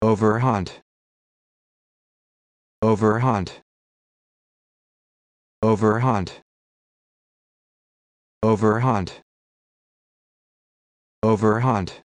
overhunt overhunt overhunt overhunt overhunt